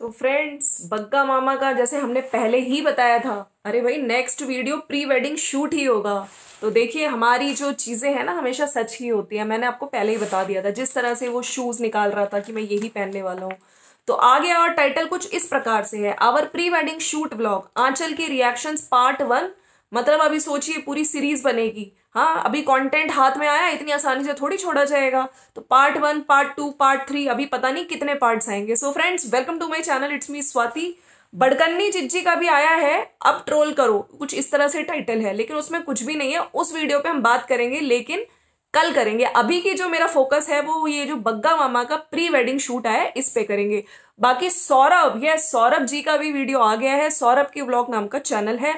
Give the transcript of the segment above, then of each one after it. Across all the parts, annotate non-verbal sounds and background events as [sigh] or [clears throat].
तो फ्रेंड्स बग्गा मामा का जैसे हमने पहले ही बताया था अरे भाई next video pre wedding shoot ही होगा तो देखिए हमारी जो चीज़ें हैं ना हमेशा सच ही होती है मैंने आपको पहले ही बता दिया था जिस तरह से वो शूज़ निकाल रहा था कि मैं यही पहनने वाला हूँ तो आगे और टाइटल कुछ इस प्रकार से है our pre wedding shoot blog Aanchal के रिएक्शंस पार्ट वन मतलब अभी सोचिए पूरी सीरीज बनेगी हाँ अभी कंटेंट हाथ में आया इतनी आसानी से थोड़ी छोड़ा जाएगा तो part one part two part three अभी पता नहीं कितने पार्ट्स आएंगे so friends welcome to my channel it's me Swati बड़कन्नी चिज्जी का भी आया है अब ट्रोल करो कुछ इस तरह से टाइटल है लेकिन उसमें कुछ भी नहीं है उस वीडियो पे हम बात करेंगे लेकिन कल करेंगे अभी की जो मेरा फोकस है वो ये जो बग्गा मामा का प्री वेडिंग शूट आया है इस पे करेंगे बाकी सौरभ ये सौरभ जी का भी वीडियो आ गया है सौरभ के ब्लॉग नाम का चैनल है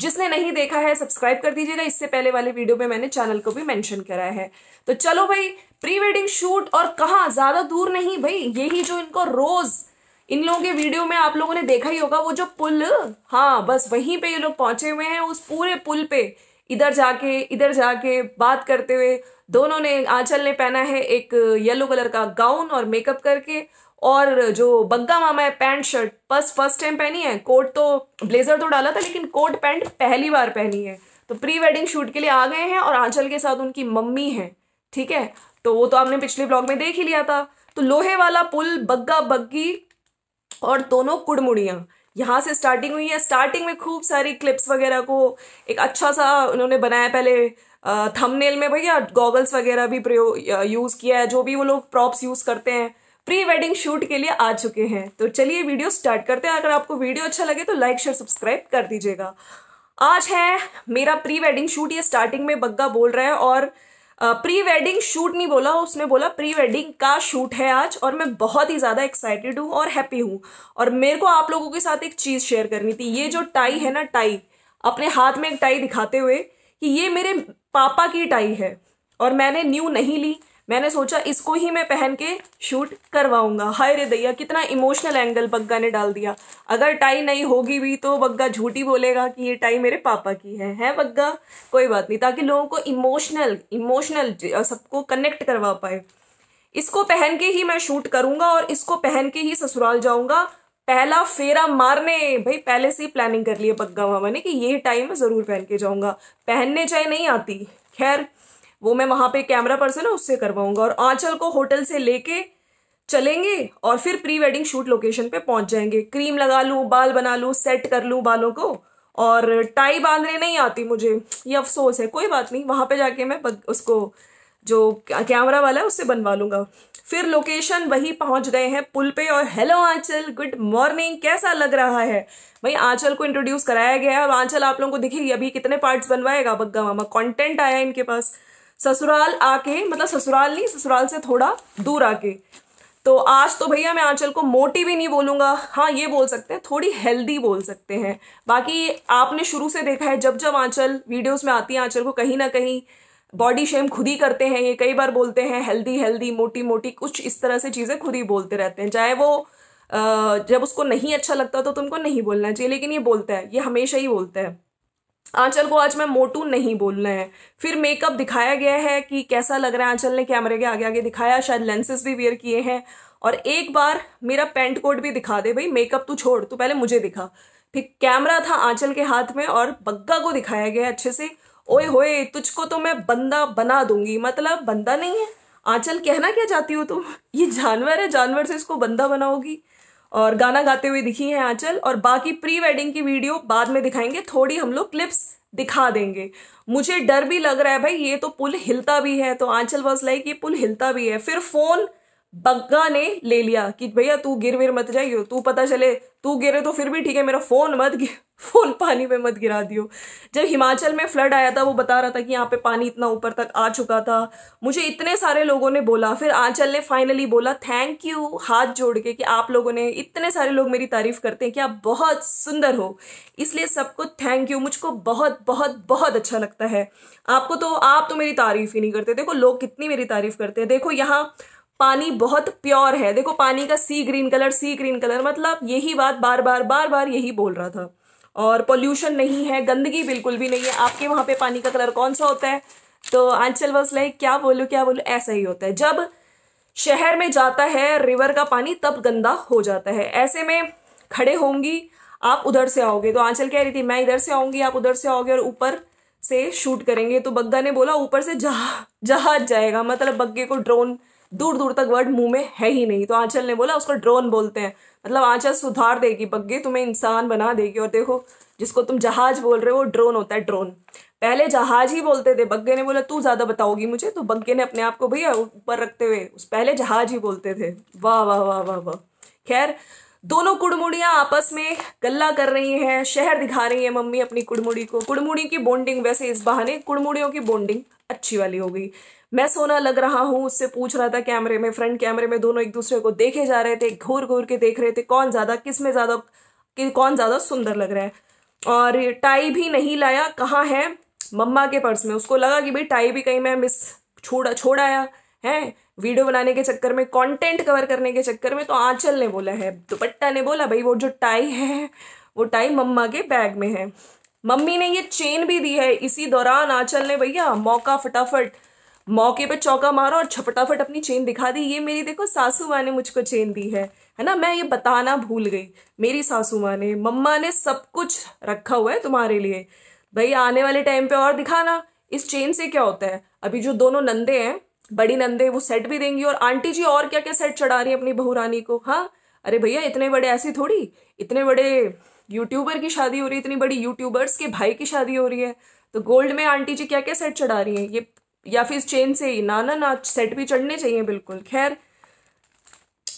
जिसने नहीं देखा है सब्सक्राइब कर दीजिएगा इससे पहले वाले वीडियो में मैंने चैनल को भी मेंशन करा है तो चलो भाई प्री वेडिंग शूट और कहाँ ज़्यादा दूर नहीं भाई यही जो इनको रोज़ इन लोगों के वीडियो में आप लोगों ने देखा ही होगा वो जो पुल हाँ बस वहीं पे ये लोग पहुंचे हुए हैं उस पूरे पुल पे इधर जाके इधर जाके बात करते हुए दोनों ने आंचल ने पहना है एक येलो कलर का गाउन और मेकअप करके और जो बग्गा मामा है पैंट शर्ट बस फर्स्ट टाइम पहनी है कोट तो ब्लेजर तो डाला था लेकिन कोट पैंट पहली बार पहनी है तो प्री वेडिंग शूट के लिए आ गए हैं और आंचल के साथ उनकी मम्मी है ठीक है तो वो तो आपने पिछले ब्लॉग में देख ही लिया था तो लोहे वाला पुल बग्गा बग्गी और दोनों कुड़मुड़ियाँ यहाँ से स्टार्टिंग हुई है स्टार्टिंग में खूब सारी क्लिप्स वगैरह को एक अच्छा सा उन्होंने बनाया पहले थंबनेल में भैया गॉगल्स वगैरह भी प्रयोग यूज़ किया है जो भी वो लोग प्रॉप्स यूज़ करते हैं प्री वेडिंग शूट के लिए आ चुके हैं तो चलिए वीडियो स्टार्ट करते हैं अगर आपको वीडियो अच्छा लगे तो लाइक शेयर सब्सक्राइब कर दीजिएगा आज है मेरा प्री वेडिंग शूट ये स्टार्टिंग में बग्गा बोल रहा है और प्री वेडिंग शूट नहीं बोला उसने बोला प्री वेडिंग का शूट है आज और मैं बहुत ही ज़्यादा एक्साइटेड हूँ और हैप्पी हूँ और मेरे को आप लोगों के साथ एक चीज़ शेयर करनी थी ये जो टाई है ना टाई अपने हाथ में एक टाई दिखाते हुए कि ये मेरे पापा की टाई है और मैंने न्यू नहीं ली मैंने सोचा इसको ही मैं पहन के शूट करवाऊंगा हाय रे दैया कितना इमोशनल एंगल बग्गा ने डाल दिया अगर टाई नहीं होगी भी तो बग्गा झूठी बोलेगा कि ये टाई मेरे पापा की है है बग्गा कोई बात नहीं ताकि लोगों को इमोशनल इमोशनल सबको कनेक्ट करवा पाए इसको पहन के ही मैं शूट करूंगा और इसको पहन के ही ससुराल जाऊंगा पहला फेरा मारने भाई पहले से ही प्लानिंग कर लिया बग्गा मामा ने कि ये टाई मैं ज़रूर पहन के जाऊंगा पहनने चाहे नहीं आती खैर वो मैं वहाँ पे कैमरा पर्सन है उससे करवाऊंगा और आंचल को होटल से लेके चलेंगे और फिर प्री वेडिंग शूट लोकेशन पे पहुंच जाएंगे क्रीम लगा लूँ बाल बना लूँ सेट कर लूँ बालों को और टाई बांधने नहीं आती मुझे ये अफसोस है कोई बात नहीं वहाँ पे जाके मैं उसको जो कैमरा वाला है उससे बनवा लूँगा फिर लोकेशन वही पहुँच गए हैं पुल पे और हेलो आंचल गुड मॉर्निंग कैसा लग रहा है भाई आंचल को इंट्रोड्यूस कराया गया है और आंचल आप लोगों को दिखेगी अभी कितने पार्ट्स बनवाएगा बग्गा मामा कंटेंट आया इनके पास ससुराल आके मतलब ससुराल नहीं ससुराल से थोड़ा दूर आके तो आज तो भैया मैं आंचल को मोटी भी नहीं बोलूँगा हाँ ये बोल सकते हैं थोड़ी हेल्दी बोल सकते हैं बाकी आपने शुरू से देखा है जब जब आंचल वीडियोस में आती है आंचल को कहीं ना कहीं बॉडी शेम खुद ही करते हैं ये कई बार बोलते हैं हेल्दी हेल्दी मोटी मोटी कुछ इस तरह से चीज़ें खुद ही बोलते रहते हैं चाहे वो जब उसको नहीं अच्छा लगता तो तुमको नहीं बोलना चाहिए लेकिन ये बोलता है ये हमेशा ही बोलता है आंचल को आज मैं मोटू नहीं बोलना है फिर मेकअप दिखाया गया है कि कैसा लग रहा है आंचल ने कैमरे के आगे आगे दिखाया शायद लेंसेज भी वेयर किए हैं और एक बार मेरा पेंट कोट भी दिखा दे भाई मेकअप तू छोड़ तू पहले मुझे दिखा फिर कैमरा था आंचल के हाथ में और बग्गा को दिखाया गया अच्छे से ओए होए तुझको तो मैं बंदा बना दूंगी मतलब बंदा नहीं है आंचल कहना क्या चाहती हो तुम ये जानवर है जानवर से इसको बंदा बनाओगी और गाना गाते हुए दिखी हैं आंचल और बाकी प्री वेडिंग की वीडियो बाद में दिखाएंगे थोड़ी हम लोग क्लिप्स दिखा देंगे मुझे डर भी लग रहा है भाई ये तो पुल हिलता भी है तो आंचल वॉज लाइक ये पुल हिलता भी है फिर फ़ोन बग्गा ने ले लिया कि भैया तू गिर विर मत जाइयो तू पता चले तू गिरे तो फिर भी ठीक है मेरा फोन मत गिर फोन [laughs] पानी में मत गिरा दियो जब हिमाचल में फ्लड आया था वो बता रहा था कि यहाँ पे पानी इतना ऊपर तक आ चुका था मुझे इतने सारे लोगों ने बोला फिर आंचल ने फाइनली बोला थैंक यू हाथ जोड़ के कि आप लोगों ने इतने सारे लोग मेरी तारीफ करते हैं कि आप बहुत सुंदर हो इसलिए सबको थैंक यू मुझको बहुत बहुत बहुत अच्छा लगता है आपको तो आप तो मेरी तारीफ ही नहीं करते देखो लोग कितनी मेरी तारीफ करते हैं देखो यहाँ पानी बहुत प्योर है देखो पानी का sea green colour sea green colour मतलब यही बात बार बार बार बार यही बोल रहा था और पोल्यूशन नहीं है गंदगी बिल्कुल भी नहीं है आपके वहाँ पे पानी का कलर कौन सा होता है तो आंचल वॉज लाइक क्या बोलूँ क्या बोलूँ ऐसा ही होता है जब शहर में जाता है रिवर का पानी तब गंदा हो जाता है ऐसे में खड़े होंगी आप उधर से आओगे तो आंचल कह रही थी मैं इधर से आऊंगी आप उधर से आओगे और ऊपर से शूट करेंगे तो बग्गा ने बोला ऊपर से जहा जहाज जाएगा मतलब बग्गे को ड्रोन दूर दूर तक वर्ड मुंह में है ही नहीं तो आंचल ने बोला उसको ड्रोन बोलते हैं मतलब आंचल सुधार देगी बग्गे तुम्हें इंसान बना देगी और देखो जिसको तुम जहाज बोल रहे हो वो ड्रोन होता है ड्रोन पहले जहाज ही बोलते थे बग्गे ने बोला तू ज़्यादा बताओगी मुझे तो बग्गे ने अपने आप को भैया ऊपर रखते हुए उस पहले जहाज ही बोलते थे वाह वाह वाह वाह वाह खैर दोनों कुड़मुड़ियाँ आपस में गल्ला कर रही हैं शहर दिखा रही हैं मम्मी अपनी कुड़मुड़ी को कुड़मुड़ी की बॉन्डिंग वैसे इस बहाने कुड़मुड़ियों की बॉन्डिंग अच्छी वाली हो गई मैं सोना लग रहा हूँ उससे पूछ रहा था कैमरे में फ्रंट कैमरे में दोनों एक दूसरे को देखे जा रहे थे घूर घूर के देख रहे थे कौन ज़्यादा किस में ज़्यादा कि कौन ज़्यादा सुंदर लग रहा है और टाई भी नहीं लाया कहाँ है मम्मा के पर्स में उसको लगा कि भाई टाई भी कहीं मैं मिस छोड़ा छोड़ाया है वीडियो बनाने के चक्कर में कंटेंट कवर करने के चक्कर में तो आंचल ने बोला है दुपट्टा ने बोला भाई वो जो टाई है वो टाई मम्मा के बैग में है मम्मी ने ये चेन भी दी है इसी दौरान आंचल ने भैया मौका फटाफट मौके पे चौका मारा और छपटाफट अपनी चेन दिखा दी ये मेरी देखो सासू माँ ने मुझको चेन दी है है ना मैं ये बताना भूल गई मेरी सासू माँ ने मम्मा ने सब कुछ रखा हुआ है तुम्हारे लिए भाई आने वाले टाइम पे और दिखाना इस चेन से क्या होता है अभी जो दोनों नंदे हैं बड़ी नंदे वो सेट भी देंगी और आंटी जी और क्या क्या सेट चढ़ा रही है अपनी बहू रानी को हाँ अरे भैया इतने बड़े ऐसे थोड़ी इतने बड़े यूट्यूबर की शादी हो रही है इतनी बड़ी यूट्यूबर्स के भाई की शादी हो रही है तो गोल्ड में आंटी जी क्या क्या सेट चढ़ा रही हैं ये या फिर चेन से ही ना ना ना सेट भी चढ़ने चाहिए बिल्कुल खैर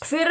फिर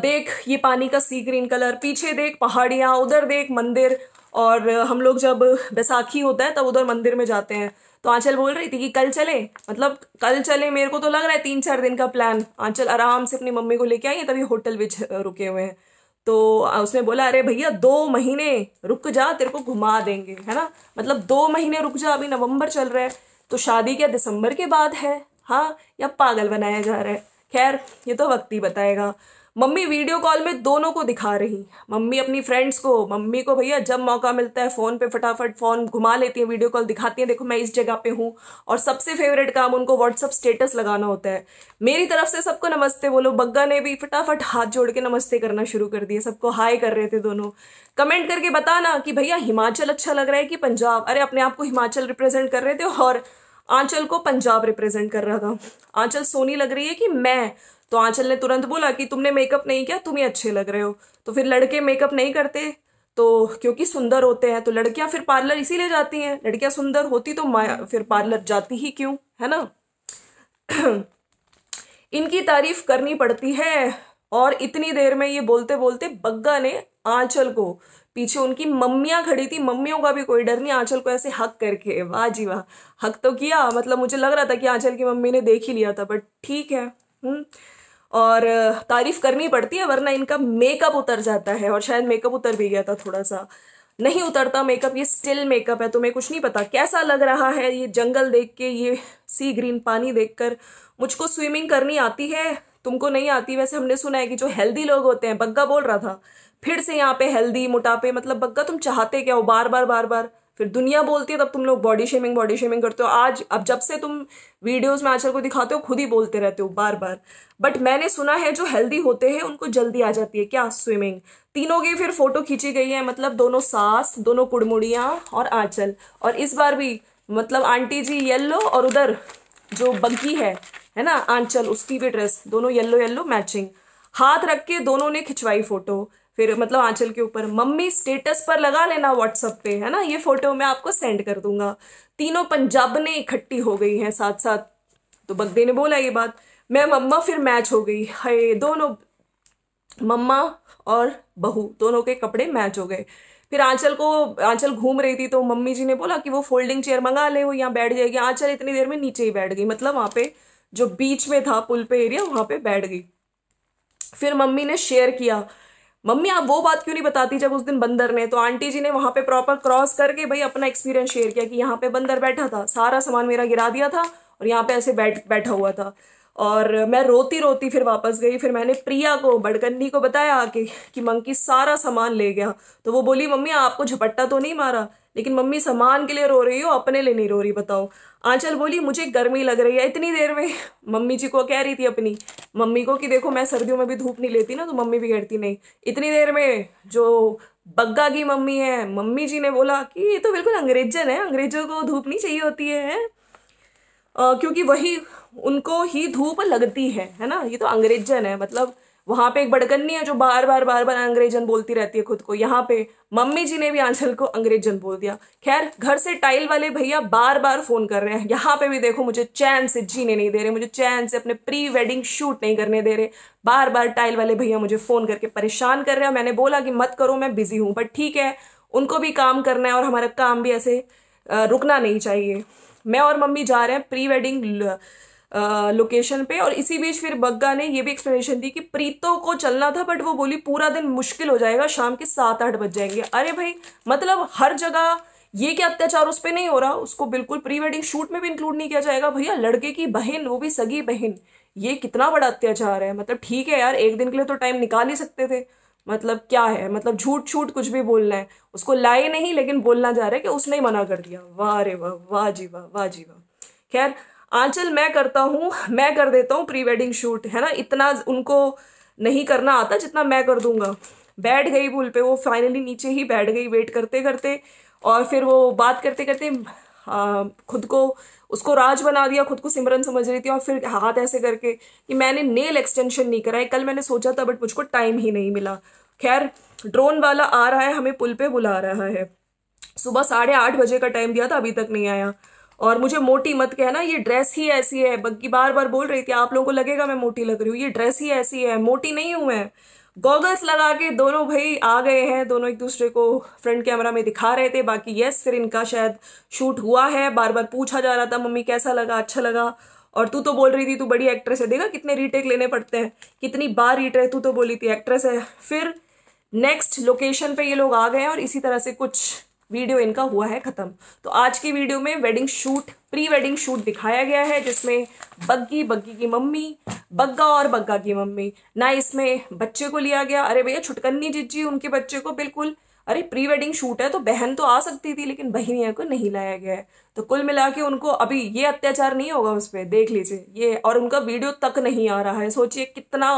देख ये पानी का सी ग्रीन कलर पीछे देख पहाड़ियाँ उधर देख मंदिर और हम लोग जब बैसाखी होता है तब उधर मंदिर में जाते हैं तो आंचल बोल रही थी कि कल चले मतलब कल चले मेरे को तो लग रहा है तीन चार दिन का प्लान आंचल आराम से अपनी मम्मी को लेके आई है तभी होटल भी रुके हुए हैं तो उसने बोला अरे भैया दो महीने रुक जा तेरे को घुमा देंगे है ना मतलब दो महीने रुक जा अभी नवंबर चल रहा है तो शादी क्या दिसंबर के बाद है हाँ या पागल बनाया जा रहा है खैर ये तो वक्त ही बताएगा मम्मी वीडियो कॉल में दोनों को दिखा रही मम्मी अपनी फ्रेंड्स को मम्मी को भैया जब मौका मिलता है फ़ोन पे फटाफट फ़ोन घुमा लेती है वीडियो कॉल दिखाती है देखो मैं इस जगह पे हूँ और सबसे फेवरेट काम उनको व्हाट्सअप स्टेटस लगाना होता है मेरी तरफ से सबको नमस्ते बोलो बग्गा ने भी फटाफट हाथ जोड़ के नमस्ते करना शुरू कर दिया सबको हाई कर रहे थे दोनों कमेंट करके बताना कि भैया हिमाचल अच्छा लग रहा है कि पंजाब अरे अपने आप को हिमाचल रिप्रेजेंट कर रहे थे और आंचल को पंजाब रिप्रेजेंट कर रहा था आंचल सोनी लग रही है कि मैं तो आंचल ने तुरंत बोला कि तुमने मेकअप नहीं किया तुम ही अच्छे लग रहे हो तो फिर लड़के मेकअप नहीं करते तो क्योंकि सुंदर होते हैं तो लड़कियां फिर पार्लर इसीलिए जाती हैं लड़कियां सुंदर होती तो फिर पार्लर जाती ही क्यों है ना [clears throat] इनकी तारीफ करनी पड़ती है और इतनी देर में ये बोलते बोलते बग्गा ने आंचल को पीछे उनकी मम्मियाँ खड़ी थी मम्मियों का भी कोई डर नहीं आंचल को ऐसे हक करके वाह जी वाह हक तो किया मतलब मुझे लग रहा था कि आंचल की मम्मी ने देख ही लिया था बट ठीक है हुँ? हम्म। और तारीफ करनी पड़ती है वरना इनका मेकअप उतर जाता है और शायद मेकअप उतर भी गया था थोड़ा सा नहीं उतरता मेकअप ये स्टिल मेकअप है तुम्हें कुछ नहीं पता कैसा लग रहा है ये जंगल देख के ये सी ग्रीन पानी देखकर मुझको स्विमिंग करनी आती है तुमको नहीं आती वैसे हमने सुना है कि जो हेल्दी लोग होते हैं बग्गा बोल रहा था फिर से यहाँ पे हेल्दी मोटापे मतलब बग्गा तुम चाहते क्या हो बार बार बार बार फिर दुनिया बोलती है तब तुम लोग बॉडी शेमिंग बॉडी शेमिंग करते हो आज अब जब से तुम वीडियोस में आजकल को दिखाते हो खुद ही बोलते रहते हो बार बार बट मैंने सुना है जो हेल्दी होते हैं उनको जल्दी आ जाती है क्या स्विमिंग तीनों की फिर फोटो खींची गई है मतलब दोनों सास दोनों कुड़मुड़ियाँ और आंचल और इस बार भी मतलब आंटी जी येल्लो और उधर जो बग्गी है है ना आंचल उसकी भी ड्रेस दोनों येल्लो येल्लो मैचिंग हाथ रख के दोनों ने खिंचवाई फोटो फिर मतलब आंचल के ऊपर मम्मी स्टेटस पर लगा लेना व्हाट्सअप पे है ना ये फोटो मैं आपको सेंड कर दूंगा तीनों पंजाब ने इकट्ठी हो गई हैं साथ साथ तो बगदे ने बोला ये बात मैं मम्मा फिर मैच हो गई है दोनों मम्मा और बहू दोनों के कपड़े मैच हो गए फिर आंचल को आंचल घूम रही थी तो मम्मी जी ने बोला कि वो फोल्डिंग चेयर मंगा ले वो यहाँ बैठ जाएगी आंचल इतनी देर में नीचे ही बैठ गई मतलब वहाँ पे जो बीच में था पुल पे एरिया वहां पे बैठ गई फिर मम्मी ने शेयर किया मम्मी आप वो बात क्यों नहीं बताती जब उस दिन बंदर ने तो आंटी जी ने वहां पे प्रॉपर क्रॉस करके भाई अपना एक्सपीरियंस शेयर किया कि यहाँ पे बंदर बैठा था सारा सामान मेरा गिरा दिया था और यहाँ पे ऐसे बैठ बैठा हुआ था और मैं रोती रोती फिर वापस गई फिर मैंने प्रिया को बड़कन्नी को बताया आके कि मंकी सारा सामान ले गया तो वो बोली मम्मी आपको झपट्टा तो नहीं मारा लेकिन मम्मी सामान के लिए रो रही हो अपने लिए नहीं रो रही बताओ आंचल बोली मुझे गर्मी लग रही है इतनी देर में [laughs] मम्मी जी को कह रही थी अपनी मम्मी को कि देखो मैं सर्दियों में भी धूप नहीं लेती ना तो मम्मी भी कहती नहीं इतनी देर में जो बग्गा की मम्मी है मम्मी जी ने बोला कि ये तो बिल्कुल अंग्रेजन है अंग्रेजों को धूप नहीं चाहिए होती है क्योंकि वही उनको ही धूप लगती है है ना ये तो अंग्रेजन है मतलब वहाँ पे एक बड़कन्नी है जो बार बार बार बार अंग्रेजन बोलती रहती है खुद को यहाँ पे मम्मी जी ने भी आंचल को अंग्रेजन बोल दिया खैर घर से टाइल वाले भैया बार बार फोन कर रहे हैं यहाँ पे भी देखो मुझे चैन से जीने नहीं दे रहे मुझे चैन से अपने प्री वेडिंग शूट नहीं करने दे रहे बार बार टाइल वाले भैया मुझे फोन करके परेशान कर रहे हैं मैंने बोला कि मत करो मैं बिजी हूँ बट ठीक है उनको भी काम करना है और हमारा काम भी ऐसे रुकना नहीं चाहिए मैं और मम्मी जा रहे हैं प्री वेडिंग लोकेशन पे और इसी बीच फिर बग्गा ने ये भी एक्सप्लेनेशन दी कि प्रीतो को चलना था बट वो बोली पूरा दिन मुश्किल हो जाएगा शाम के सात आठ बज जाएंगे अरे भाई मतलब हर जगह ये क्या अत्याचार उस पर नहीं हो रहा उसको बिल्कुल प्री वेडिंग शूट में भी इंक्लूड नहीं किया जाएगा भैया लड़के की बहन वो भी सगी बहन ये कितना बड़ा अत्याचार है मतलब ठीक है यार एक दिन के लिए तो टाइम निकाल ही सकते थे मतलब क्या है मतलब झूठ छूट कुछ भी बोलना है उसको लाए नहीं लेकिन बोलना जा रहा है कि उसने ही मना कर दिया वाह रे वाह वाह जी वाह वाह जी वाह खैर आंचल मैं करता हूँ मैं कर देता हूँ प्री वेडिंग शूट है ना इतना उनको नहीं करना आता जितना मैं कर दूंगा बैठ गई भूल पे वो फाइनली नीचे ही बैठ गई वेट करते करते और फिर वो बात करते करते हाँ, खुद को उसको राज बना दिया खुद को सिमरन समझ रही थी और फिर हाथ ऐसे करके कि मैंने नेल एक्सटेंशन नहीं कराई कल मैंने सोचा था बट मुझको टाइम ही नहीं मिला खैर ड्रोन वाला आ रहा है हमें पुल पे बुला रहा है सुबह साढ़े आठ बजे का टाइम दिया था अभी तक नहीं आया और मुझे मोटी मत कहना ये ड्रेस ही ऐसी है बग्गी बार बार बोल रही थी आप लोगों को लगेगा मैं मोटी लग रही हूँ ये ड्रेस ही ऐसी है मोटी नहीं हूँ मैं गॉगल्स लगा के दोनों भाई आ गए हैं दोनों एक दूसरे को फ्रंट कैमरा में दिखा रहे थे बाकी यस फिर इनका शायद शूट हुआ है बार बार पूछा जा रहा था मम्मी कैसा लगा अच्छा लगा और तू तो बोल रही थी तू बड़ी एक्ट्रेस है देखा कितने रीटेक लेने पड़ते हैं कितनी बार रीटेक तू तो बोली थी एक्ट्रेस है फिर नेक्स्ट लोकेशन पे ये लोग आ गए और इसी तरह से कुछ वीडियो इनका हुआ है ख़त्म तो आज की वीडियो में wedding shoot pre wedding shoot दिखाया गया है जिसमें बग्गी बग्गी की मम्मी बग्गा और बग्गा की मम्मी ना इसमें बच्चे को लिया गया अरे भैया छुटकन्नी जीजी उनके बच्चे को बिल्कुल अरे प्री वेडिंग शूट है तो बहन तो आ सकती थी लेकिन बहनिया को नहीं लाया गया है तो कुल मिला के उनको अभी ये अत्याचार नहीं होगा उस पर देख लीजिए ये और उनका वीडियो तक नहीं आ रहा है सोचिए कितना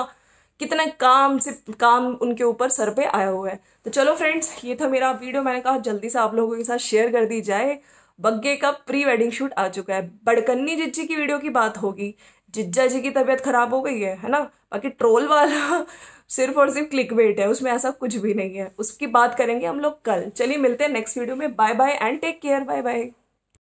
कितना काम से काम उनके ऊपर सर पे आया हुआ है तो चलो फ्रेंड्स ये था मेरा वीडियो मैंने कहा जल्दी से आप लोगों के साथ शेयर कर दी जाए बग्गे का प्री वेडिंग शूट आ चुका है बड़कन्नी जिज्जी की वीडियो की बात होगी जिज्जा जी की तबीयत खराब हो गई है है ना बाकी ट्रोल वाला [laughs] सिर्फ और सिर्फ क्लिक वेट है उसमें ऐसा कुछ भी नहीं है उसकी बात करेंगे हम लोग कल चलिए मिलते हैं नेक्स्ट वीडियो में bye bye and take care bye bye